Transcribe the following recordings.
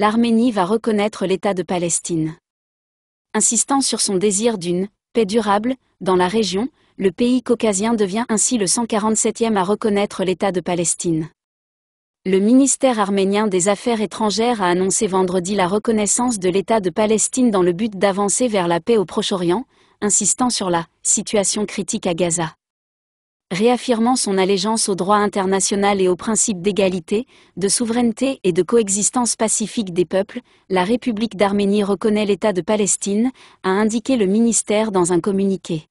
l'Arménie va reconnaître l'État de Palestine. Insistant sur son désir d'une paix durable dans la région, le pays caucasien devient ainsi le 147e à reconnaître l'État de Palestine. Le ministère arménien des Affaires étrangères a annoncé vendredi la reconnaissance de l'État de Palestine dans le but d'avancer vers la paix au Proche-Orient, insistant sur la situation critique à Gaza réaffirmant son allégeance au droit international et aux principes d'égalité, de souveraineté et de coexistence pacifique des peuples, la République d'Arménie reconnaît l'État de Palestine, a indiqué le ministère dans un communiqué.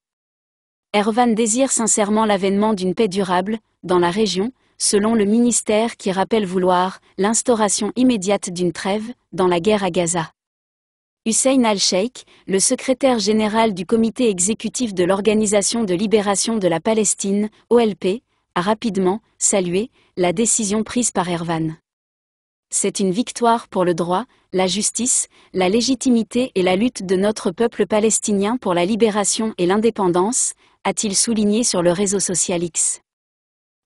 Ervan désire sincèrement l'avènement d'une paix durable, dans la région, selon le ministère qui rappelle vouloir l'instauration immédiate d'une trêve, dans la guerre à Gaza. Hussein al-Sheikh, le secrétaire général du comité exécutif de l'Organisation de libération de la Palestine, OLP, a rapidement salué la décision prise par Ervan. C'est une victoire pour le droit, la justice, la légitimité et la lutte de notre peuple palestinien pour la libération et l'indépendance, a-t-il souligné sur le réseau social X.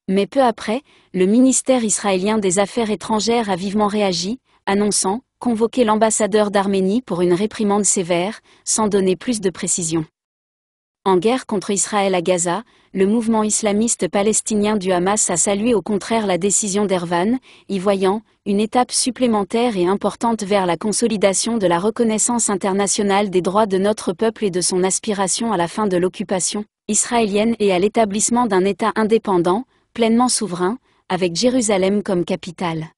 Mais peu après, le ministère israélien des Affaires étrangères a vivement réagi, annonçant convoquer l'ambassadeur d'Arménie pour une réprimande sévère, sans donner plus de précision. En guerre contre Israël à Gaza, le mouvement islamiste palestinien du Hamas a salué au contraire la décision d'Ervan, y voyant une étape supplémentaire et importante vers la consolidation de la reconnaissance internationale des droits de notre peuple et de son aspiration à la fin de l'occupation israélienne et à l'établissement d'un État indépendant, pleinement souverain, avec Jérusalem comme capitale.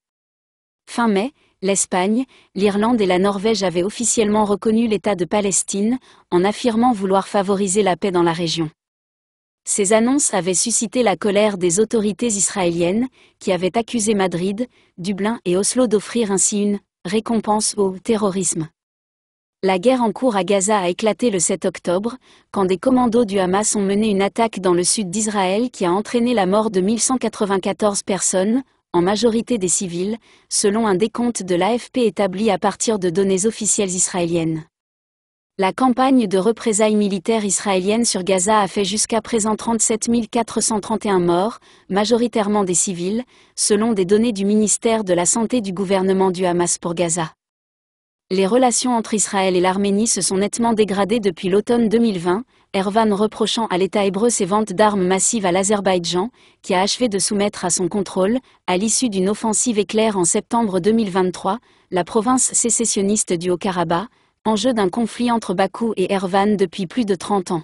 Fin mai, l'Espagne, l'Irlande et la Norvège avaient officiellement reconnu l'État de Palestine, en affirmant vouloir favoriser la paix dans la région. Ces annonces avaient suscité la colère des autorités israéliennes, qui avaient accusé Madrid, Dublin et Oslo d'offrir ainsi une récompense au terrorisme. La guerre en cours à Gaza a éclaté le 7 octobre, quand des commandos du Hamas ont mené une attaque dans le sud d'Israël qui a entraîné la mort de 1194 personnes, en majorité des civils, selon un décompte de l'AFP établi à partir de données officielles israéliennes. La campagne de représailles militaires israéliennes sur Gaza a fait jusqu'à présent 37 431 morts, majoritairement des civils, selon des données du ministère de la Santé du gouvernement du Hamas pour Gaza les relations entre Israël et l'Arménie se sont nettement dégradées depuis l'automne 2020, Ervan reprochant à l'État hébreu ses ventes d'armes massives à l'Azerbaïdjan, qui a achevé de soumettre à son contrôle, à l'issue d'une offensive éclair en septembre 2023, la province sécessionniste du Haut-Karabakh, enjeu d'un conflit entre Bakou et Ervan depuis plus de 30 ans.